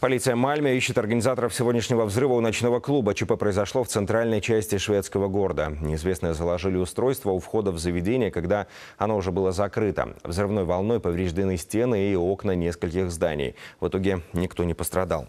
Полиция Мальме ищет организаторов сегодняшнего взрыва у ночного клуба. ЧП произошло в центральной части шведского города. Неизвестные заложили устройство у входа в заведение, когда оно уже было закрыто. Взрывной волной повреждены стены и окна нескольких зданий. В итоге никто не пострадал.